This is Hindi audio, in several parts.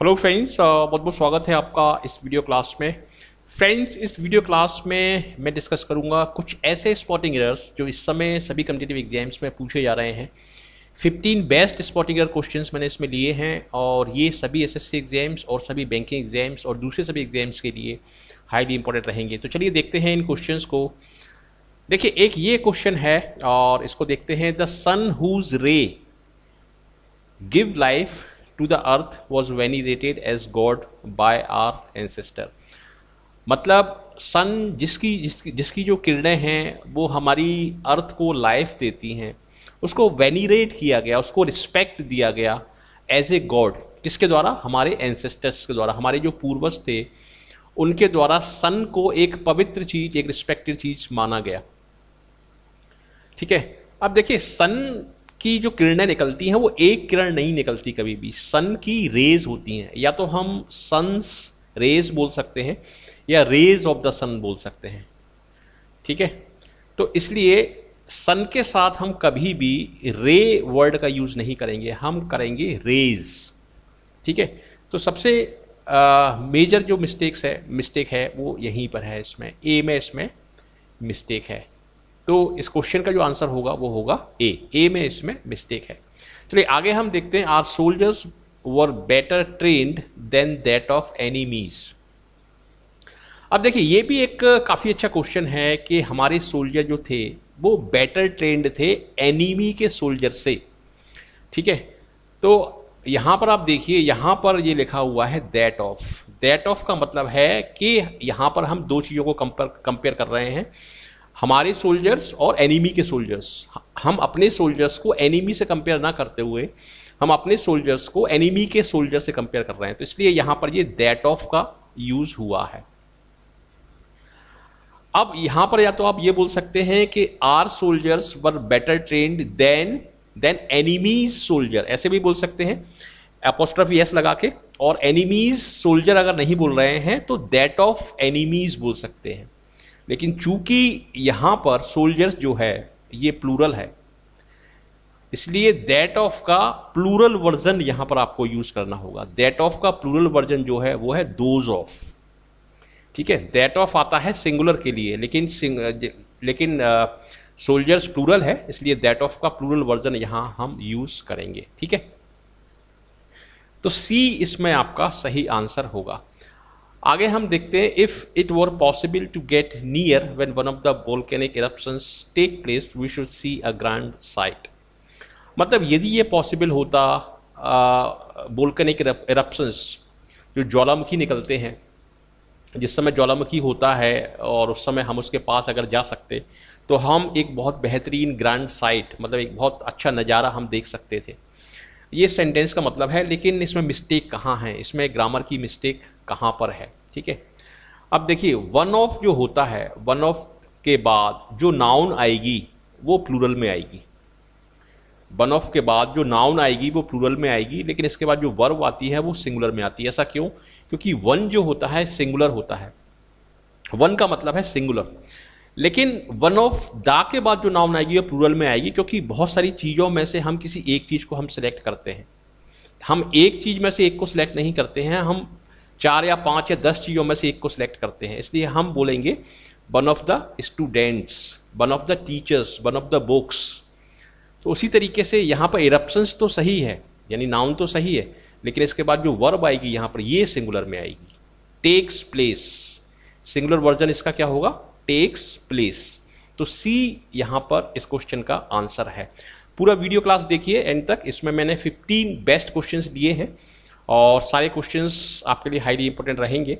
हेलो फ्रेंड्स uh, बहुत बहुत स्वागत है आपका इस वीडियो क्लास में फ्रेंड्स इस वीडियो क्लास में मैं डिस्कस करूंगा कुछ ऐसे स्पॉटिंग एरर्स जो इस समय सभी कम्पिटेटिव एग्जाम्स में पूछे जा रहे हैं 15 बेस्ट स्पॉटिंग एरर क्वेश्चंस मैंने इसमें लिए हैं और ये सभी एसएससी एग्जाम्स और सभी बैंकिंग एग्जाम्स और दूसरे सभी एग्जाम्स के लिए हाईली इंपॉर्टेंट रहेंगे तो चलिए देखते हैं इन क्वेश्चन को देखिए एक ये क्वेश्चन है और इसको देखते हैं the sun whose ray give life to the earth was venerated as god by our ancestor मतलब सन जिसकी जिसकी जिसकी जो किरणें हैं वो हमारी अर्थ को लाइफ देती हैं उसको वेनीरेट किया गया उसको रिस्पेक्ट दिया गया एज ए गॉड किसके द्वारा हमारे एंसेस्टर्स के द्वारा हमारे जो पूर्वज थे उनके द्वारा सन को एक पवित्र चीज एक रिस्पेक्टेड चीज माना गया ठीक है अब देखिए सन की जो किरणें निकलती हैं वो एक किरण नहीं निकलती कभी भी सन की रेज होती हैं या तो हम सन्स रेज बोल सकते हैं या रेज ऑफ द सन बोल सकते हैं ठीक है तो इसलिए सन के साथ हम कभी भी रे वर्ड का यूज नहीं करेंगे हम करेंगे रेज ठीक है तो सबसे मेजर जो मिस्टेक्स है मिस्टेक है वो यहीं पर है इसमें ए में इसमें मिस्टेक है तो इस क्वेश्चन का जो आंसर होगा वो होगा ए ए में इसमें मिस्टेक है चलिए आगे हम देखते हैं our soldiers were better trained than that of enemies अब देखिए ये भी एक काफ़ी अच्छा क्वेश्चन है कि हमारे सोल्जर जो थे वो बेटर ट्रेंड थे एनिमी के सोल्जर से ठीक है तो यहाँ पर आप देखिए यहाँ पर ये लिखा हुआ है दैट ऑफ दैट ऑफ का मतलब है कि यहाँ पर हम दो चीज़ों को कंपेयर कंपेयर कर रहे हैं हमारे सोल्जर्स और एनिमी के सोल्जर्स हम अपने सोल्जर्स को एनिमी से कंपेयर ना करते हुए हम अपने सोल्जर्स को एनिमी के सोल्जर से कंपेयर कर रहे हैं तो इसलिए यहां पर ये दैट ऑफ का यूज हुआ है अब यहां पर या तो आप ये बोल सकते हैं कि our soldiers were better trained than than enemies soldier ऐसे भी बोल सकते हैं अपोस्ट्रफ यस लगा के और एनिमीज सोल्जर अगर नहीं बोल रहे हैं तो दैट ऑफ एनिमीज बोल सकते हैं लेकिन चूंकि यहां पर सोल्जर्स जो है ये प्लूरल है इसलिए दैट ऑफ का प्लूरल वर्जन यहां पर आपको यूज करना होगा दैट ऑफ का प्लूरल वर्जन जो है वो है दोज ऑफ ठीक है दैट ऑफ आता है सिंगुलर के लिए लेकिन लेकिन सोल्जर्स प्लूरल है इसलिए दैट ऑफ का प्लूरल वर्जन यहां हम यूज करेंगे ठीक है तो सी इसमें आपका सही आंसर होगा आगे हम देखते हैं if it were possible to get near when one of the volcanic eruption take place we should see a grand sight मतलब यदि ये पॉसिबल होता वोल्केनिक इरप्शन जो ज्वालामुखी निकलते हैं जिस समय ज्वालामुखी होता है और उस समय हम उसके पास अगर जा सकते तो हम एक बहुत बेहतरीन ग्रैंड साइट मतलब एक बहुत अच्छा नज़ारा हम देख सकते थे ये सेंटेंस का मतलब है लेकिन इसमें मिस्टेक कहाँ है इसमें ग्रामर की मिस्टेक कहाँ पर है ठीक है अब देखिए वन ऑफ जो होता है वन ऑफ के बाद जो नाउन आएगी वो प्लूरल में आएगी वन ऑफ के बाद जो नाउन आएगी वो प्लूरल में आएगी लेकिन इसके बाद जो वर्ब आती है वो सिंगुलर में आती है ऐसा क्यों क्योंकि वन जो होता है सिंगुलर होता है वन का मतलब है सिंगुलर लेकिन वन ऑफ दा के बाद जो नाउन आएगी वो प्लूरल में आएगी क्योंकि बहुत सारी चीज़ों में से हम किसी एक चीज़ को हम सिलेक्ट करते हैं हम एक चीज़ में से एक को सिलेक्ट नहीं करते हैं हम चार या पाँच या दस चीज़ों में से एक को सिलेक्ट करते हैं इसलिए हम बोलेंगे one of the students one of the teachers one of the books तो उसी तरीके से यहाँ पर इरप्शंस तो सही है यानी नाउन तो सही है लेकिन इसके बाद जो वर्ब आएगी यहाँ पर ये सिंगुलर में आएगी टेक्स प्लेस सिंगुलर वर्जन इसका क्या होगा टेक्स प्लेस तो सी यहाँ पर इस क्वेश्चन का आंसर है पूरा वीडियो क्लास देखिए एंड तक इसमें मैंने 15 बेस्ट क्वेश्चंस दिए हैं और सारे क्वेश्चंस आपके लिए हाईली इंपॉर्टेंट रहेंगे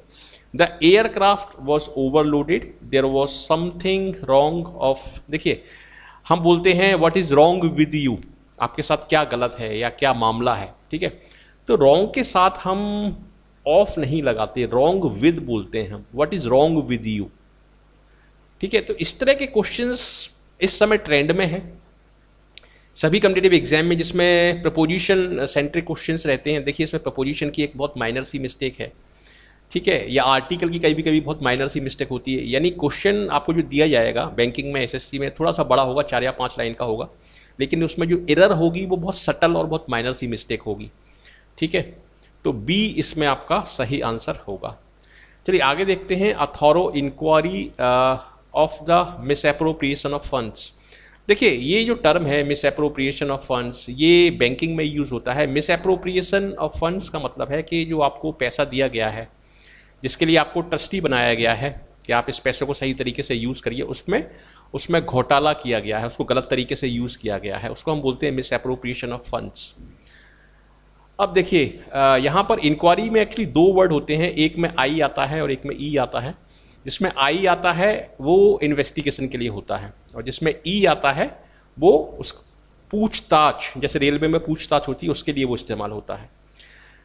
the aircraft was overloaded there was something wrong of देखिए हम बोलते हैं what is wrong with you आपके साथ क्या गलत है या क्या मामला है ठीक है तो रॉन्ग के साथ हम ऑफ नहीं लगाते रॉन्ग विद बोलते हैं हम what is wrong with you ठीक है तो इस तरह के क्वेश्चंस इस समय ट्रेंड में हैं सभी कम्पिटेटिव एग्जाम में जिसमें प्रपोजिशन सेंट्रिक क्वेश्चंस रहते हैं देखिए इसमें प्रपोजिशन की एक बहुत माइनर सी मिस्टेक है ठीक है या आर्टिकल की कभी कभी बहुत माइनर सी मिस्टेक होती है यानी क्वेश्चन आपको जो दिया जाएगा बैंकिंग में एसएससी में थोड़ा सा बड़ा होगा चार या पाँच लाइन का होगा लेकिन उसमें जो एरर होगी वो बहुत सटल और बहुत माइनर सी मिस्टेक होगी ठीक है तो बी इसमें आपका सही आंसर होगा चलिए आगे देखते हैं a thorough inquiry of the misappropriation of funds देखिए ये जो टर्म है मिस अप्रोप्रिएशन ऑफ फंड्स ये बैंकिंग में यूज़ होता है मिस अप्रोप्रिएशन ऑफ फंड्स का मतलब है कि जो आपको पैसा दिया गया है जिसके लिए आपको ट्रस्टी बनाया गया है कि आप इस पैसे को सही तरीके से यूज़ करिए उसमें उसमें घोटाला किया गया है उसको गलत तरीके से यूज़ किया गया है उसको हम बोलते हैं मिस अप्रोप्रिएशन ऑफ फंड्स अब देखिए यहाँ पर इंक्वायरी में एक्चुअली दो वर्ड होते हैं एक में आई आता है और एक में ई e आता है जिसमें आई आता है वो इन्वेस्टिगेशन के लिए होता है और जिसमें ई e आता है वो उस पूछताछ जैसे रेलवे में पूछताछ होती है उसके लिए वो इस्तेमाल होता है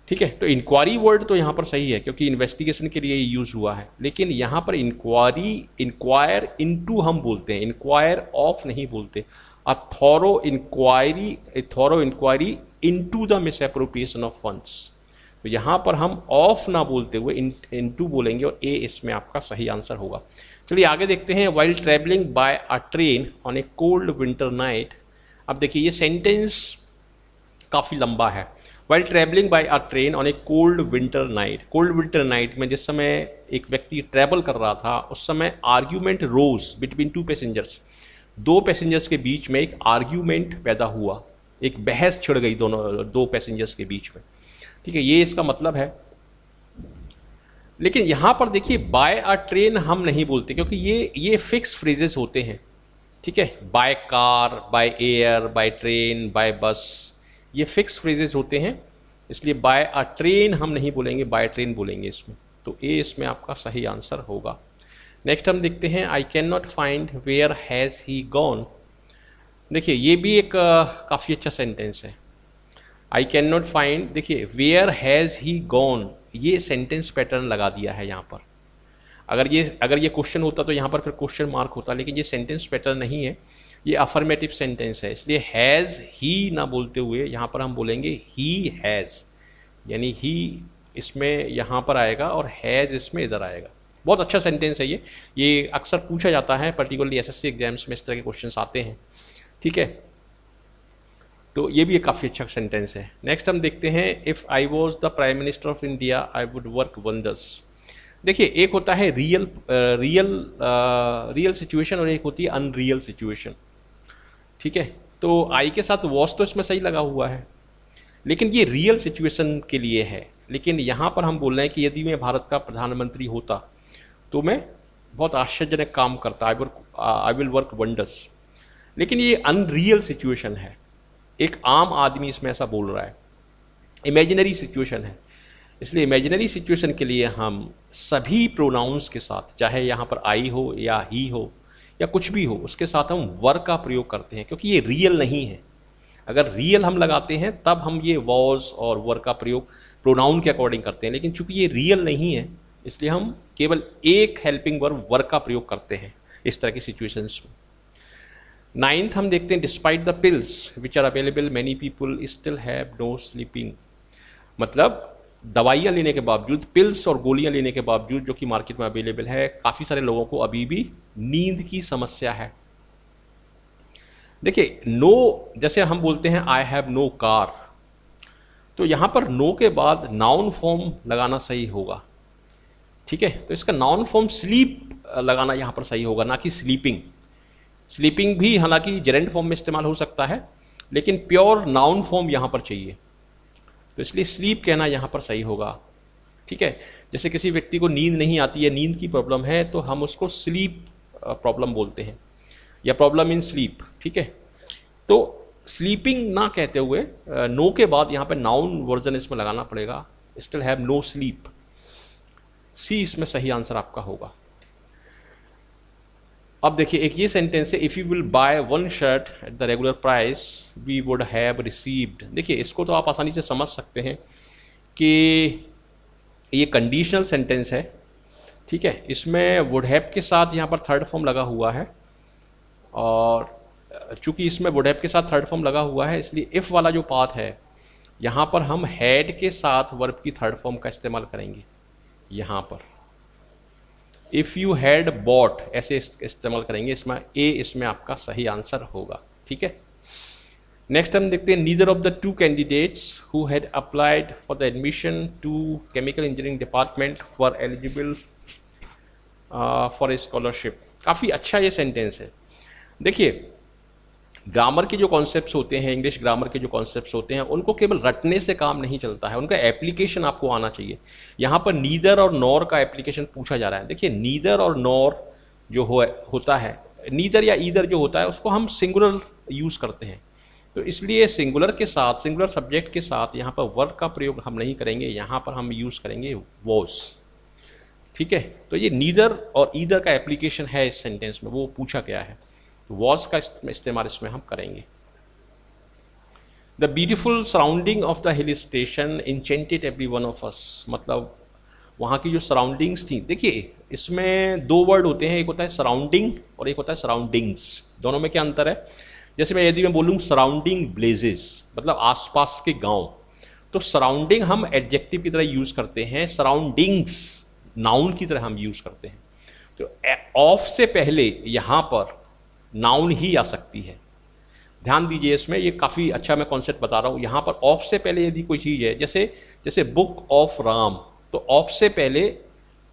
ठीक है तो इंक्वायरी वर्ड तो यहाँ पर सही है क्योंकि इन्वेस्टिगेशन के लिए यूज़ हुआ है लेकिन यहाँ पर इंक्वायरी इंक्वायर इनटू हम बोलते हैं इंक्वायर ऑफ नहीं बोलते a thorough inquiry thorough inquiry into the mis of funds तो यहाँ पर हम ऑफ ना बोलते हुए इन इन टू बोलेंगे और ए इसमें आपका सही आंसर होगा चलिए आगे देखते हैं while travelling by a train on a cold winter night अब देखिए ये सेंटेंस काफ़ी लंबा है while travelling by a train on a cold winter night cold winter night में जिस समय एक व्यक्ति ट्रैवल कर रहा था उस समय argument rose between two passengers दो पैसेंजर्स के बीच में एक आर्ग्यूमेंट पैदा हुआ एक बहस छिड़ गई दोनों दो पैसेंजर्स के बीच में ठीक है ये इसका मतलब है लेकिन यहाँ पर देखिए बाय अ ट्रेन हम नहीं बोलते क्योंकि ये ये फिक्स फ्रेजेस होते हैं ठीक है by car by air by train by bus ये फिक्स फ्रेजेस होते हैं इसलिए बाय अ ट्रेन हम नहीं बोलेंगे बाय ट्रेन बोलेंगे इसमें तो ए इसमें आपका सही आंसर होगा नेक्स्ट हम देखते हैं I can not find where has he gone देखिए ये भी एक काफ़ी अच्छा सेंटेंस है आई कैन नॉट फाइंड देखिए वेयर हैज़ ही गॉन ये सेंटेंस पैटर्न लगा दिया है यहाँ पर अगर ये अगर ये क्वेश्चन होता तो यहाँ पर फिर क्वेश्चन मार्क होता लेकिन ये सेंटेंस पैटर्न नहीं है ये अफर्मेटिव सेंटेंस है इसलिए हैज़ ही ना बोलते हुए यहाँ पर हम बोलेंगे ही हैज़ यानी ही इसमें यहाँ पर आएगा और हैज़ इसमें इधर आएगा बहुत अच्छा सेंटेंस है ये ये अक्सर पूछा जाता है पर्टिकुलरली एसएससी एग्जाम्स में इस तरह के क्वेश्चन आते हैं ठीक है तो ये भी एक काफ़ी अच्छा सेंटेंस है नेक्स्ट हम देखते हैं if I was the prime minister of India I would work wonders देखिए एक होता है रियल रियल रियल सिचुएशन और एक होती है अनरियल सिचुएशन ठीक है तो आई के साथ वॉस तो इसमें सही लगा हुआ है लेकिन ये रियल सिचुएशन के लिए है लेकिन यहाँ पर हम बोल रहे हैं कि यदि मैं भारत का प्रधानमंत्री होता तो मैं बहुत आश्चर्यजनक काम करता I work I will work wonders लेकिन ये अनरियल सिचुएशन है एक आम आदमी इसमें ऐसा बोल रहा है इमेजिनरी सिचुएशन है इसलिए इमेजिनरी सिचुएशन के लिए हम सभी प्रोनाउंस के साथ चाहे यहाँ पर आई हो या ही हो या कुछ भी हो उसके साथ हम वर का प्रयोग करते हैं क्योंकि ये रियल नहीं है अगर रियल हम लगाते हैं तब हम ये वॉज और वर का प्रयोग प्रोनाउन के अकॉर्डिंग करते हैं लेकिन चूंकि ये रियल नहीं है इसलिए हम केवल एक हेल्पिंग वर्ग वर का प्रयोग करते हैं इस तरह की सिचुएशंस में नाइन्थ हम देखते हैं despite the pills which are available many people still have no sleeping मतलब दवाइयाँ लेने के बावजूद पिल्स और गोलियाँ लेने के बावजूद जो कि मार्केट में अवेलेबल है काफ़ी सारे लोगों को अभी भी नींद की समस्या है देखिए नो जैसे हम बोलते हैं आई हैव नो कार तो यहाँ पर नो के बाद नाउन फॉर्म लगाना सही होगा ठीक है तो इसका नाउन फॉर्म स्लीप लगाना यहाँ पर सही होगा ना कि स्लीपिंग स्लीपिंग भी हालांकि जेरेंट फॉर्म में इस्तेमाल हो सकता है लेकिन प्योर नाउन फॉर्म यहाँ पर चाहिए तो इसलिए स्लीप कहना यहाँ पर सही होगा ठीक है जैसे किसी व्यक्ति को नींद नहीं आती है नींद की प्रॉब्लम है तो हम उसको स्लीप प्रॉब्लम बोलते हैं या प्रॉब्लम इन स्लीप ठीक है तो स्लीपिंग ना कहते हुए नो के बाद यहाँ पर नाउन वर्जन इसमें लगाना पड़ेगा still have no sleep C इसमें सही आंसर आपका होगा अब देखिए एक ये सेंटेंस है if you will buy one shirt at the regular price we would have received देखिए इसको तो आप आसानी से समझ सकते हैं कि ये कंडीशनल सेंटेंस है ठीक है इसमें वुड हैव के साथ यहाँ पर थर्ड फॉर्म लगा हुआ है और चूंकि इसमें वुड हैव के साथ थर्ड फॉर्म लगा हुआ है इसलिए इफ़ वाला जो पाथ है यहाँ पर हम हैड के साथ वर्ब की थर्ड फॉर्म का इस्तेमाल करेंगे यहाँ पर इफ़ यू हैड बॉट ऐसे इस्तेमाल करेंगे इसमें ए इसमें आपका सही आंसर होगा ठीक है नेक्स्ट हम देखते हैं neither of the two candidates who had applied for the admission to chemical engineering department for eligible for scholarship काफ़ी अच्छा ये सेंटेंस है देखिए ग्रामर के जो कॉन्सेप्ट्स होते हैं इंग्लिश ग्रामर के जो कॉन्सेप्ट्स होते हैं उनको केवल रटने से काम नहीं चलता है उनका एप्लीकेशन आपको आना चाहिए यहाँ पर नीदर और नॉर का एप्लीकेशन पूछा जा रहा है देखिए नीदर और नॉर जो हो होता है नीदर या ईदर जो होता है उसको हम सिंगुलर यूज़ करते हैं तो इसलिए सिंगुलर के साथ सिंगुलर सब्जेक्ट के साथ यहाँ पर वर्क का प्रयोग हम नहीं करेंगे यहाँ पर हम यूज़ करेंगे वॉज ठीक है तो ये नीदर और ईदर का एप्लीकेशन है इस सेंटेंस में वो पूछा गया है वॉज का इस्तेमाल इसमें हम करेंगे the beautiful surrounding of the hill station enchanted every one of us मतलब वहाँ की जो सराउंडिंग्स थी देखिए इसमें दो वर्ड होते हैं एक होता है सराउंडिंग और एक होता है सराउंडिंग्स दोनों में क्या अंतर है जैसे मैं यदि मैं बोलूँ सराउंडिंग ब्लेजेस मतलब आसपास के गांव तो सराउंडिंग हम एडजेक्टिव की तरह यूज़ करते हैं सराउंडिंग्स नाउन की तरह हम यूज़ करते हैं तो ऑफ से पहले यहाँ पर नाउन ही आ सकती है ध्यान दीजिए इसमें ये काफ़ी अच्छा मैं कॉन्सेप्ट बता रहा हूँ यहाँ पर ऑफ से पहले यदि कोई चीज़ है जैसे जैसे बुक ऑफ राम तो ऑफ से पहले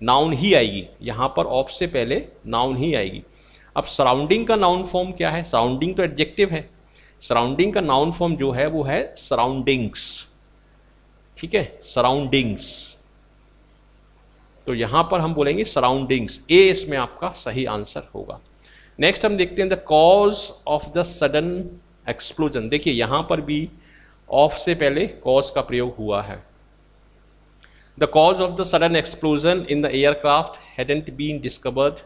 नाउन ही आएगी यहाँ पर ऑफ से पहले नाउन ही आएगी अब सराउंडिंग का नाउन फॉर्म क्या है सराउंडिंग तो एडजेक्टिव है सराउंडिंग का नाउन फॉर्म जो है वो है सराउंडिंग्स ठीक है सराउंडिंग्स तो यहां पर हम बोलेंगे सराउंडिंग्स ए इसमें आपका सही आंसर होगा नेक्स्ट हम देखते हैं the cause of the sudden explosion देखिए यहां पर भी ऑफ से पहले कॉज का प्रयोग हुआ है the cause of the sudden explosion in the aircraft hadn't been discovered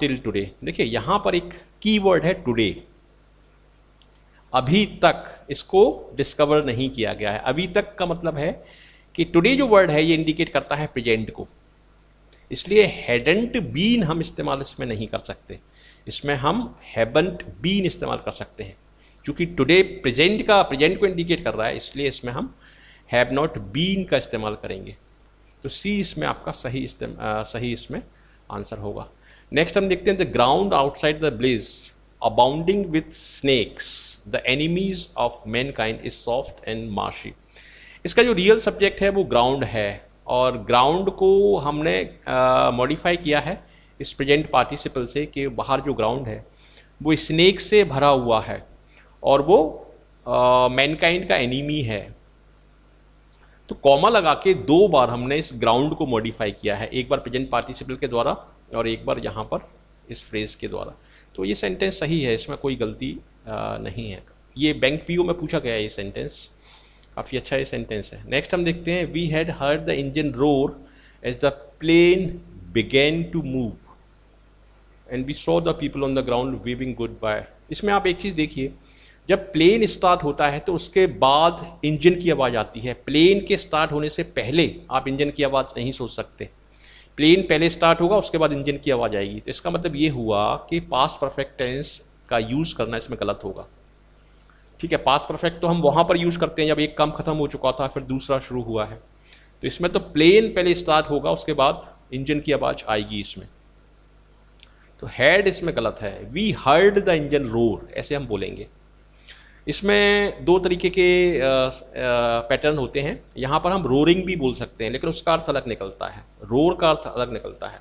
till today देखिए यहां पर एक कीवर्ड है टुडे अभी तक इसको डिस्कवर नहीं किया गया है अभी तक का मतलब है कि टुडे जो वर्ड है ये इंडिकेट करता है प्रेजेंट को इसलिए हेडेंट बीन हम इस्तेमाल इसमें नहीं कर सकते इसमें हम हैबंट बीन इस्तेमाल कर सकते हैं क्योंकि टुडे प्रेजेंट का प्रेजेंट को इंडिकेट कर रहा है इसलिए इसमें हम हैव नॉट बीन का इस्तेमाल करेंगे तो सी इसमें आपका सही आ, सही इसमें आंसर होगा नेक्स्ट हम देखते हैं the ground outside the blaze abounding with snakes the enemies of mankind is soft and marshy इसका जो रियल सब्जेक्ट है वो ग्राउंड है और ग्राउंड को हमने मॉडिफाई किया है इस प्रेजेंट पार्टिसिपल से कि बाहर जो ग्राउंड है वो स्नेक से भरा हुआ है और वो मैनकाइंड का एनिमी है तो कॉमा लगा के दो बार हमने इस ग्राउंड को मॉडिफाई किया है एक बार प्रेजेंट पार्टिसिपल के द्वारा और एक बार यहाँ पर इस फ्रेज के द्वारा तो ये सेंटेंस सही है इसमें कोई गलती नहीं है ये बैंक पीओ में पूछा गया है ये सेंटेंस काफ़ी अच्छा ये सेंटेंस है नेक्स्ट हम देखते हैं we had heard the engine roar as the plane began to move and we saw the people on the ground waving goodbye इसमें आप एक चीज़ देखिए जब प्लेन स्टार्ट होता है तो उसके बाद इंजन की आवाज़ आती है प्लेन के स्टार्ट होने से पहले आप इंजन की आवाज़ नहीं सोच सकते प्लेन पहले स्टार्ट होगा उसके बाद इंजन की आवाज़ आएगी तो इसका मतलब ये हुआ कि पास्ट परफेक्ट टेंस का यूज़ करना इसमें गलत होगा ठीक है पास परफेक्ट तो हम वहाँ पर यूज़ करते हैं जब एक काम खत्म हो चुका था फिर दूसरा शुरू हुआ है तो इसमें तो प्लेन पहले स्टार्ट होगा उसके बाद इंजन की आवाज़ आएगी इसमें तो हेड इसमें गलत है we heard the engine roar ऐसे हम बोलेंगे इसमें दो तरीके के पैटर्न होते हैं यहाँ पर हम रोरिंग भी बोल सकते हैं लेकिन उसका अर्थ अलग निकलता है रोर का अर्थ अलग निकलता है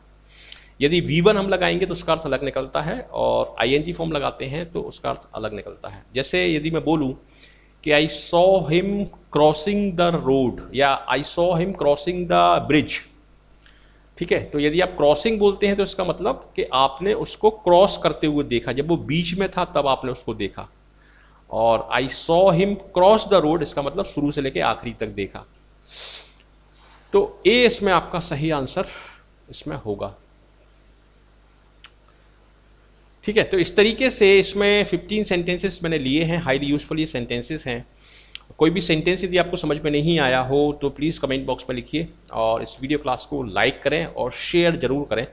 यदि वी हम लगाएंगे तो उसका अर्थ अलग निकलता है और आई फॉर्म लगाते हैं तो उसका अर्थ अलग निकलता है जैसे यदि मैं बोलूँ कि I saw him crossing the road या I saw him crossing the bridge ठीक है तो यदि आप क्रॉसिंग बोलते हैं तो इसका मतलब कि आपने उसको क्रॉस करते हुए देखा जब वो बीच में था तब आपने उसको देखा और I saw him cross the road इसका मतलब शुरू से लेके आखिरी तक देखा तो ए इसमें आपका सही आंसर इसमें होगा ठीक है तो इस तरीके से इसमें फिफ्टीन सेंटेंसेस मैंने लिए हैं हाईली यूजफुल ये सेंटेंसेस हैं कोई भी सेंटेंस यदि आपको समझ में नहीं आया हो तो प्लीज़ कमेंट बॉक्स में लिखिए और इस वीडियो क्लास को लाइक करें और शेयर ज़रूर करें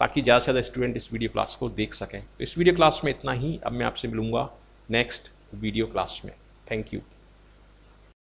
ताकि ज़्यादा से ज़्यादा स्टूडेंट इस वीडियो क्लास को देख सकें तो इस वीडियो क्लास में इतना ही अब मैं आपसे मिलूँगा नेक्स्ट वीडियो क्लास में थैंक यू